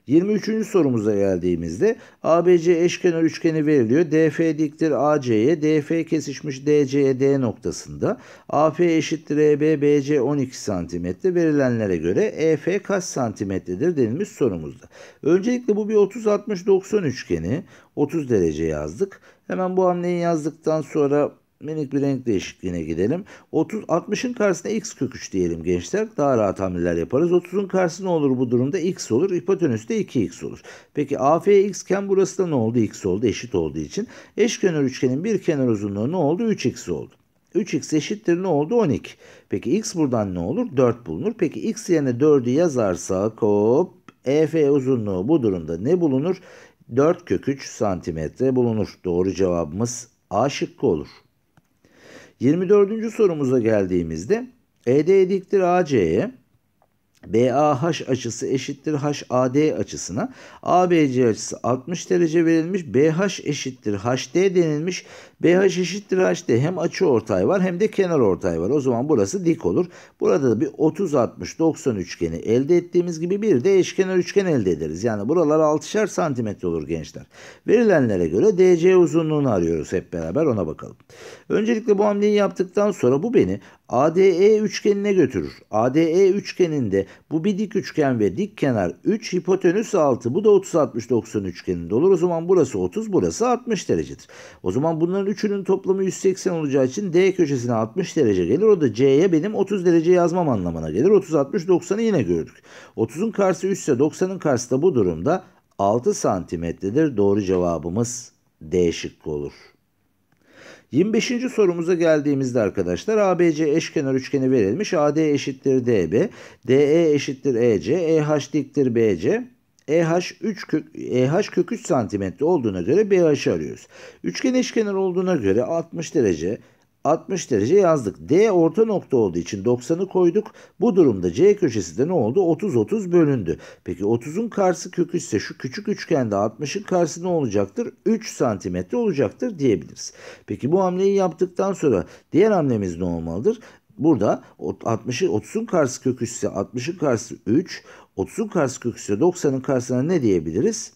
23. sorumuza geldiğimizde ABC eşkenar üçgeni veriliyor. DF diktir AC'ye, DF kesişmiş DC'ye D noktasında. AF eşittir EB, BC 12 cm verilenlere göre EF kaç santimetredir denilmiş sorumuzda. Öncelikle bu bir 30-60-90 üçgeni. 30 derece yazdık. Hemen bu hamleyi yazdıktan sonra minik bir renk değişikliğine gidelim. 30 60'ın karşısına x kök diyelim gençler. Daha rahat hamleler yaparız. 30'un karşısına olur bu durumda? x olur. Hipotenüs de 2x olur. Peki AF x iken burası da ne oldu? x oldu. Eşit olduğu için. Eşkenar üçgenin bir kenar uzunluğu ne oldu? 3x oldu. 3x eşittir ne oldu? 12. Peki x buradan ne olur? 4 bulunur. Peki x yerine 4'ü yazarsak hop EF uzunluğu bu durumda ne bulunur? 4 kök 3 santimetre bulunur. Doğru cevabımız A şıkkı olur. 24. sorumuza geldiğimizde ED eşittir AC'ye BAH açısı eşittir HAD açısına, ABC açısı 60 derece verilmiş, BH eşittir HD denilmiş BH eşittir HD hem açı ortay var hem de kenar ortay var. O zaman burası dik olur. Burada da bir 30 60 90 üçgeni elde ettiğimiz gibi bir de eşkenar üçgen elde ederiz. Yani buralar 6'şer santimetre olur gençler. Verilenlere göre DC uzunluğunu arıyoruz hep beraber ona bakalım. Öncelikle bu hamleyi yaptıktan sonra bu beni ADE üçgenine götürür. ADE üçgeninde bu bir dik üçgen ve dik kenar 3 hipotenüs 6 bu da 30 60 90 üçgeninde olur. O zaman burası 30 burası 60 derecedir. O zaman bunların üçünün toplamı 180 olacağı için D köşesine 60 derece gelir. O da C'ye benim 30 derece yazmam anlamına gelir. 30, 60, 90'ı yine gördük. 30'un karşısı 3 ise 90'ın karşısı da bu durumda 6 santimetredir. Doğru cevabımız D şıkkı olur. 25. sorumuza geldiğimizde arkadaşlar ABC eşkenar üçgeni verilmiş. AD eşittir DB, DE eşittir EC, EH diktir BC. EH 3 kök, EH kök 3 santimetre olduğuna göre BH'ı arıyoruz. Üçgen eşkenar olduğuna göre 60 derece 60 derece yazdık. D orta nokta olduğu için 90'ı koyduk. Bu durumda C köşesi de ne oldu? 30-30 bölündü. Peki 30'un karşısı kök ise şu küçük üçgende 60'ın karşısı ne olacaktır? 3 santimetre olacaktır diyebiliriz. Peki bu hamleyi yaptıktan sonra diğer hamlemiz ne olmalıdır? Burada 60'ı 30'un karşısı kök ise 60'ın karşısı 3, 30'un karşı köküse 90'ın karşısına ne diyebiliriz?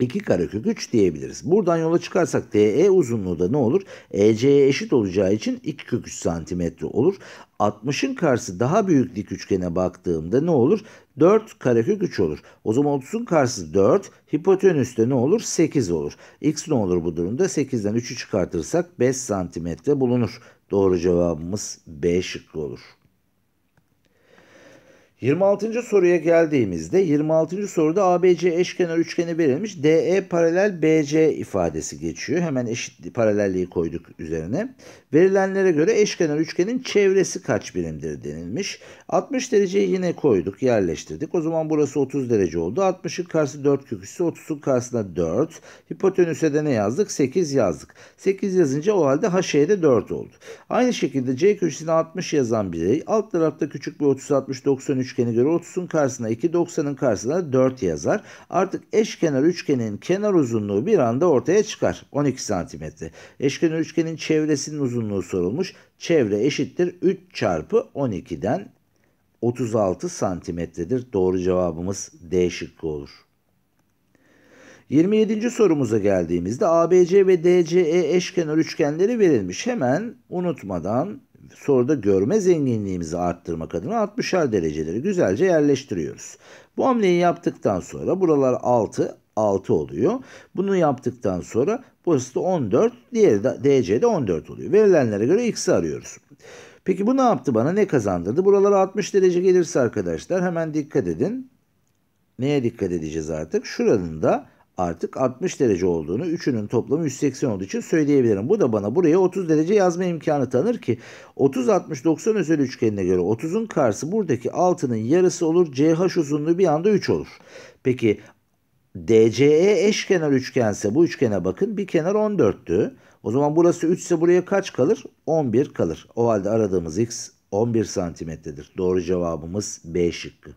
2 karekök 3 diyebiliriz. Buradan yola çıkarsak DE uzunluğu da ne olur? EC'ye eşit olacağı için 2 kök 3 santimetre olur. 60'ın karşısı daha büyük dik üçgene baktığımda ne olur? 4 karekök 3 olur. O zaman 30'un karşısı 4, de ne olur? 8 olur. X ne olur bu durumda? 8'den 3'ü çıkartırsak 5 santimetre bulunur. Doğru cevabımız B şıkkı olur. 26. soruya geldiğimizde 26. soruda ABC eşkenar üçgeni verilmiş. DE paralel BC ifadesi geçiyor. Hemen eşit paralelliği koyduk üzerine. Verilenlere göre eşkenar üçgenin çevresi kaç birimdir denilmiş. 60 dereceyi yine koyduk, yerleştirdik. O zaman burası 30 derece oldu. 60'ın karşısı 4 köküsü, 30'un karşısında 4. Hipotenüse de ne yazdık? 8 yazdık. 8 yazınca o halde HE de 4 oldu. Aynı şekilde C köşesine 60 yazan birey alt tarafta küçük bir 30 60 93 üçgene göre 30'un karşısına 2, 90'ın karşısına 4 yazar. Artık eşkenar üçgenin kenar uzunluğu bir anda ortaya çıkar. 12 santimetre. Eşkenar üçgenin çevresinin uzunluğu sorulmuş. Çevre eşittir 3 çarpı 12'den 36 santimetredir. Doğru cevabımız D şıkkı olur. 27. sorumuza geldiğimizde ABC ve DCE eşkenar üçgenleri verilmiş. Hemen unutmadan soruda görme zenginliğimizi arttırmak adına 60'ar dereceleri güzelce yerleştiriyoruz. Bu hamleyi yaptıktan sonra buralar 6, 6 oluyor. Bunu yaptıktan sonra burası da 14, diğeri de DC'de 14 oluyor. Verilenlere göre x'i arıyoruz. Peki bu ne yaptı bana? Ne kazandırdı? Buralara 60 derece gelirse arkadaşlar hemen dikkat edin. Neye dikkat edeceğiz artık? Şuranın da artık 60 derece olduğunu, üçünün toplamı 180 olduğu için söyleyebilirim. Bu da bana buraya 30 derece yazma imkanı tanır ki 30 60 90 özel üçgenine göre 30'un karşısı buradaki 6'nın yarısı olur. CH uzunluğu bir anda 3 olur. Peki DCE eşkenar üçgense bu üçgene bakın bir kenar 14'tü. O zaman burası 3 ise buraya kaç kalır? 11 kalır. O halde aradığımız x 11 santimetredir. Doğru cevabımız B şıkkı.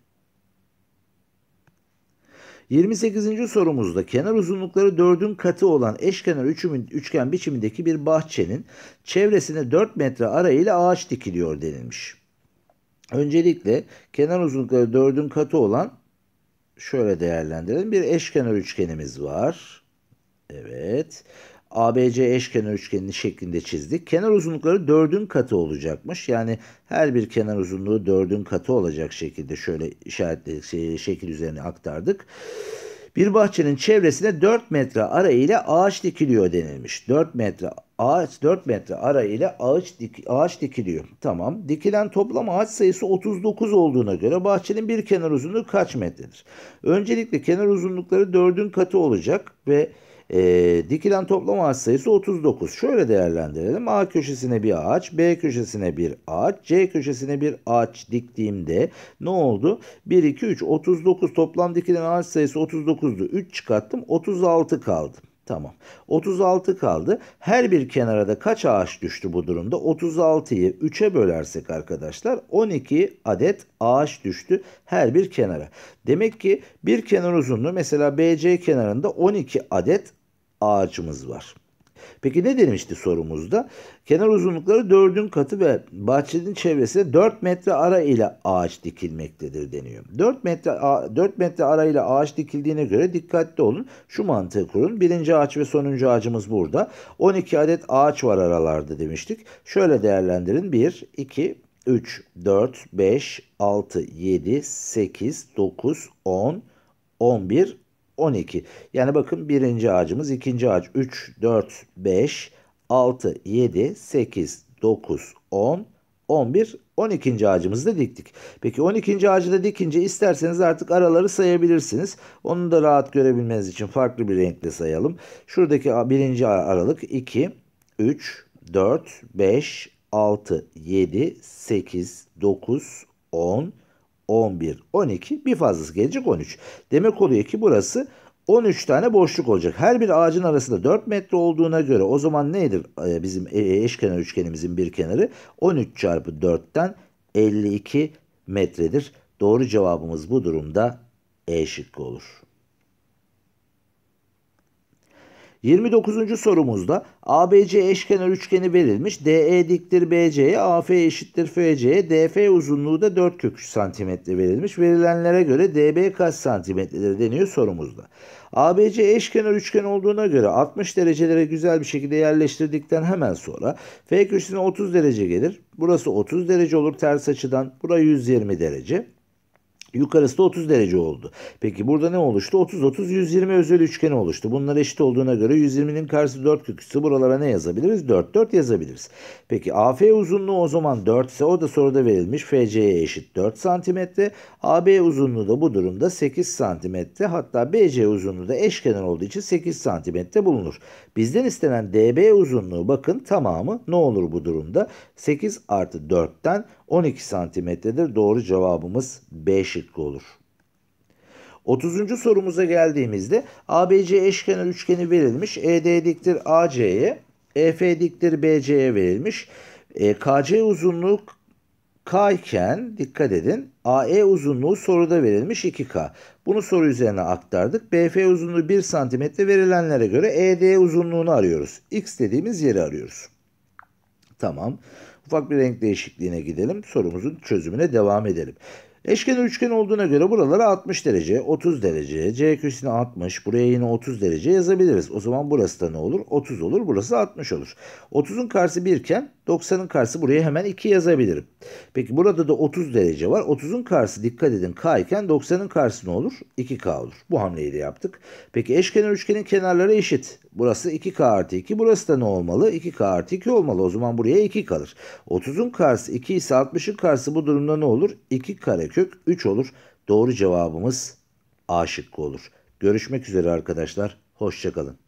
28. sorumuzda kenar uzunlukları 4'ün katı olan eşkenar üçgen biçimindeki bir bahçenin çevresine 4 metre arayla ağaç dikiliyor denilmiş. Öncelikle kenar uzunlukları 4'ün katı olan şöyle değerlendirelim. Bir eşkenar üçgenimiz var. Evet. ABC eşkenar üçgenini şeklinde çizdik. Kenar uzunlukları 4'ün katı olacakmış. Yani her bir kenar uzunluğu 4'ün katı olacak şekilde şöyle işaretli şey, şekil üzerine aktardık. Bir bahçenin çevresine 4 metre ara ile ağaç dikiliyor denilmiş. 4 metre ağaç 4 metre ara ile ağaç dik, ağaç dikiliyor. Tamam. Dikilen toplam ağaç sayısı 39 olduğuna göre bahçenin bir kenar uzunluğu kaç metredir? Öncelikle kenar uzunlukları 4'ün katı olacak ve e, dikilen toplam ağaç sayısı 39. Şöyle değerlendirelim. A köşesine bir ağaç, B köşesine bir ağaç, C köşesine bir ağaç diktiğimde ne oldu? 1, 2, 3, 39 toplam dikilen ağaç sayısı 39'du. 3 çıkarttım 36 kaldı. Tamam. 36 kaldı. Her bir kenara da kaç ağaç düştü bu durumda? 36'yı 3'e bölersek arkadaşlar 12 adet ağaç düştü her bir kenara. Demek ki bir kenar uzunluğu mesela BC kenarında 12 adet ağacımız var. Peki ne demişti sorumuzda? Kenar uzunlukları dördün katı ve bahçenin çevresine 4 metre ara ile ağaç dikilmektedir deniyor. 4 metre, 4 metre ara ile ağaç dikildiğine göre dikkatli olun. Şu mantığı kurun. Birinci ağaç ve sonuncu ağacımız burada. 12 adet ağaç var aralarda demiştik. Şöyle değerlendirin. 1, 2, 3, 4, 5, 6, 7, 8, 9, 10, 11, 12. Yani bakın birinci ağacımız, ikinci ağaç 3, 4, 5, 6, 7, 8, 9, 10, 11, 12. ağacımızı da diktik. Peki 12. ağacı da dikince isterseniz artık araları sayabilirsiniz. Onu da rahat görebilmeniz için farklı bir renkle sayalım. Şuradaki birinci aralık 2, 3, 4, 5, 6, 7, 8, 9, 10, 11, 12 bir fazlası gelecek 13. Demek oluyor ki burası 13 tane boşluk olacak. Her bir ağacın arasında 4 metre olduğuna göre o zaman nedir e, bizim e, e, eşkenar üçgenimizin bir kenarı? 13 çarpı 4'ten 52 metredir. Doğru cevabımız bu durumda E şıkkı olur. 29. sorumuzda ABC eşkenar üçgeni verilmiş. DE diktir BC'ye, AF eşittir FC'ye, DF uzunluğu da 4 kök 3 santimetre verilmiş. Verilenlere göre DB kaç santimetredir deniyor sorumuzda. ABC eşkenar üçgen olduğuna göre 60 derecelere güzel bir şekilde yerleştirdikten hemen sonra F köşesine 30 derece gelir. Burası 30 derece olur ters açıdan. Bura 120 derece. Yukarısı da 30 derece oldu. Peki burada ne oluştu? 30 30 120 özel üçgeni oluştu. Bunlar eşit olduğuna göre 120'nin karşısı 4 köküsü. Buralara ne yazabiliriz? 4 4 yazabiliriz. Peki AF uzunluğu o zaman 4 ise o da soruda verilmiş. FC'ye eşit 4 cm. AB uzunluğu da bu durumda 8 cm. Hatta BC uzunluğu da eşkenar olduğu için 8 cm bulunur. Bizden istenen DB uzunluğu bakın tamamı ne olur bu durumda? 8 artı 4'ten 12 santimetredir. Doğru cevabımız B şıkkı olur. 30. sorumuza geldiğimizde ABC eşkenar üçgeni verilmiş. ED diktir AC'ye, EF diktir BC'ye verilmiş. E, KC uzunluğu K iken dikkat edin AE uzunluğu soruda verilmiş 2K. Bunu soru üzerine aktardık. BF uzunluğu 1 cm verilenlere göre ED uzunluğunu arıyoruz. X dediğimiz yeri arıyoruz. Tamam ufak bir renk değişikliğine gidelim. Sorumuzun çözümüne devam edelim. Eşkenar üçgen olduğuna göre buralara 60 derece, 30 derece, C köşesine 60, buraya yine 30 derece yazabiliriz. O zaman burası da ne olur? 30 olur, burası 60 olur. 30'un karşısı 1 iken 90'ın karşısı buraya hemen 2 yazabilirim. Peki burada da 30 derece var. 30'un karşısı dikkat edin K iken 90'ın karşısı ne olur? 2K olur. Bu hamleyi de yaptık. Peki eşkenar üçgenin kenarları eşit. Burası 2K artı 2. Burası da ne olmalı? 2K artı 2 olmalı. O zaman buraya 2 kalır. 30'un karşısı 2 ise 60'ın karşısı bu durumda ne olur? 2 karekök 3 olur. Doğru cevabımız A şıkkı olur. Görüşmek üzere arkadaşlar. Hoşçakalın.